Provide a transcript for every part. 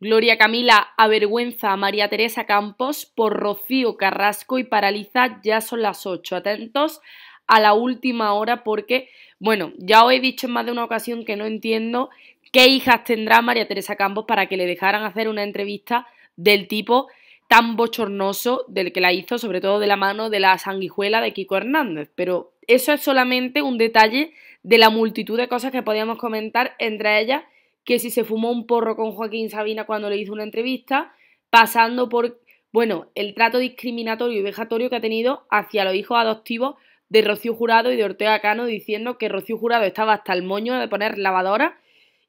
Gloria Camila avergüenza a María Teresa Campos por Rocío Carrasco y paraliza ya son las 8. Atentos a la última hora porque, bueno, ya os he dicho en más de una ocasión que no entiendo qué hijas tendrá María Teresa Campos para que le dejaran hacer una entrevista del tipo tan bochornoso del que la hizo, sobre todo de la mano de la sanguijuela de Kiko Hernández. Pero eso es solamente un detalle de la multitud de cosas que podíamos comentar, entre ellas que si se fumó un porro con Joaquín Sabina cuando le hizo una entrevista, pasando por, bueno, el trato discriminatorio y vejatorio que ha tenido hacia los hijos adoptivos de Rocío Jurado y de Ortega Cano, diciendo que Rocío Jurado estaba hasta el moño de poner lavadora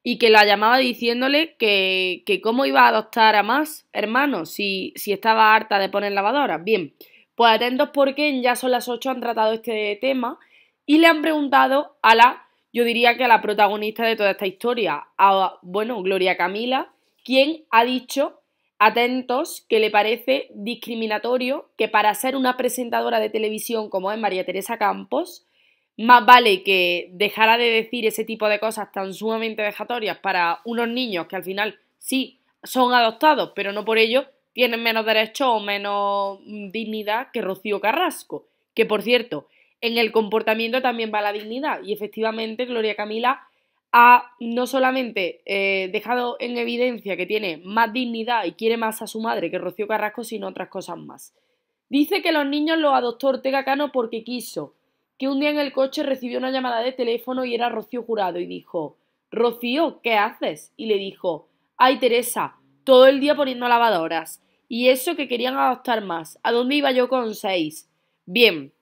y que la llamaba diciéndole que, que cómo iba a adoptar a más hermanos si, si estaba harta de poner lavadora. Bien, pues atentos porque Ya son las 8 han tratado este tema y le han preguntado a la yo diría que la protagonista de toda esta historia, bueno, Gloria Camila, quien ha dicho, atentos, que le parece discriminatorio que para ser una presentadora de televisión como es María Teresa Campos, más vale que dejara de decir ese tipo de cosas tan sumamente dejatorias para unos niños que al final sí son adoptados, pero no por ello tienen menos derecho o menos dignidad que Rocío Carrasco, que por cierto, en el comportamiento también va la dignidad. Y efectivamente, Gloria Camila ha no solamente eh, dejado en evidencia que tiene más dignidad y quiere más a su madre que Rocío Carrasco, sino otras cosas más. Dice que los niños los adoptó Ortega Cano porque quiso, que un día en el coche recibió una llamada de teléfono y era Rocío Jurado y dijo, Rocío, ¿qué haces? Y le dijo, ay Teresa, todo el día poniendo lavadoras. Y eso que querían adoptar más. ¿A dónde iba yo con seis? Bien,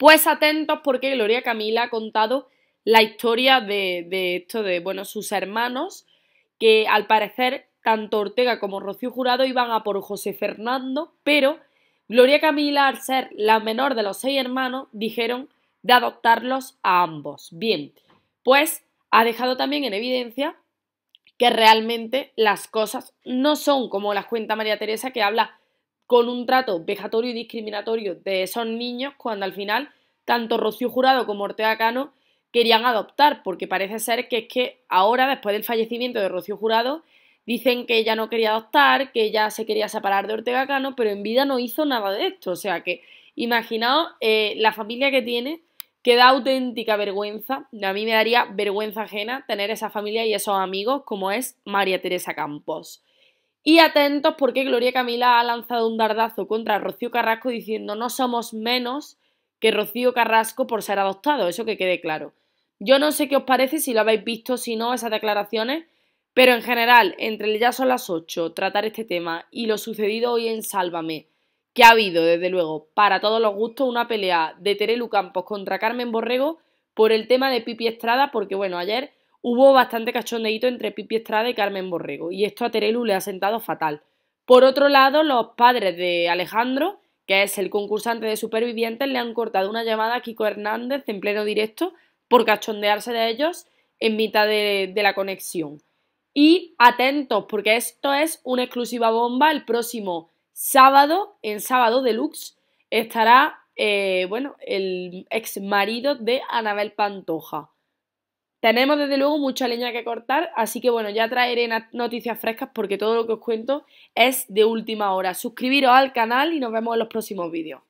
pues atentos porque Gloria Camila ha contado la historia de, esto de, bueno, sus hermanos, que al parecer tanto Ortega como Rocío Jurado iban a por José Fernando, pero Gloria Camila, al ser la menor de los seis hermanos, dijeron de adoptarlos a ambos. Bien, pues ha dejado también en evidencia que realmente las cosas no son como las cuenta María Teresa, que habla con un trato vejatorio y discriminatorio de esos niños cuando al final tanto Rocío Jurado como Ortega Cano querían adoptar, porque parece ser que es que ahora, después del fallecimiento de Rocío Jurado, dicen que ella no quería adoptar, que ella se quería separar de Ortega Cano, pero en vida no hizo nada de esto. O sea que imaginaos eh, la familia que tiene, que da auténtica vergüenza. A mí me daría vergüenza ajena tener esa familia y esos amigos como es María Teresa Campos. Y atentos porque Gloria Camila ha lanzado un dardazo contra Rocío Carrasco diciendo no somos menos que Rocío Carrasco por ser adoptado, eso que quede claro. Yo no sé qué os parece, si lo habéis visto, si no, esas declaraciones, pero en general, entre el ya son las 8, tratar este tema y lo sucedido hoy en Sálvame, que ha habido, desde luego, para todos los gustos, una pelea de Terelu Campos contra Carmen Borrego por el tema de Pipi Estrada, porque bueno, ayer hubo bastante cachondeíto entre Pipi Estrada y Carmen Borrego, y esto a Terelu le ha sentado fatal. Por otro lado, los padres de Alejandro, que es el concursante de Supervivientes, le han cortado una llamada a Kiko Hernández en pleno directo por cachondearse de ellos en mitad de, la conexión. Y atentos, porque esto es una exclusiva bomba. El próximo sábado, en sábado deluxe, estará eh, bueno, el ex marido de Anabel Pantoja. Tenemos desde luego mucha leña que cortar, así que bueno, ya traeré noticias frescas porque todo lo que os cuento es de última hora. Suscribiros al canal y nos vemos en los próximos vídeos.